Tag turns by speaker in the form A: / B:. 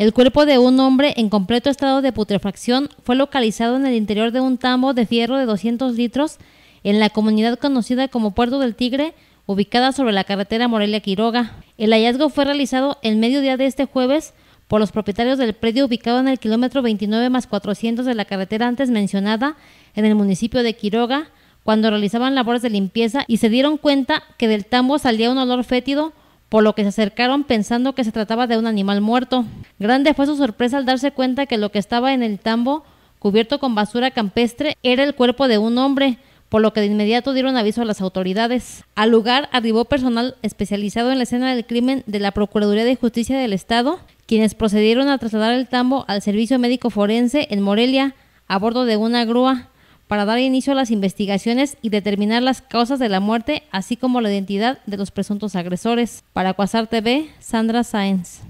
A: El cuerpo de un hombre en completo estado de putrefacción fue localizado en el interior de un tambo de fierro de 200 litros en la comunidad conocida como Puerto del Tigre, ubicada sobre la carretera Morelia-Quiroga. El hallazgo fue realizado el mediodía de este jueves por los propietarios del predio ubicado en el kilómetro 29 más 400 de la carretera antes mencionada en el municipio de Quiroga, cuando realizaban labores de limpieza y se dieron cuenta que del tambo salía un olor fétido por lo que se acercaron pensando que se trataba de un animal muerto. Grande fue su sorpresa al darse cuenta que lo que estaba en el tambo, cubierto con basura campestre, era el cuerpo de un hombre, por lo que de inmediato dieron aviso a las autoridades. Al lugar arribó personal especializado en la escena del crimen de la Procuraduría de Justicia del Estado, quienes procedieron a trasladar el tambo al Servicio Médico Forense en Morelia, a bordo de una grúa para dar inicio a las investigaciones y determinar las causas de la muerte, así como la identidad de los presuntos agresores. Para Cuasar TV, Sandra Sáenz.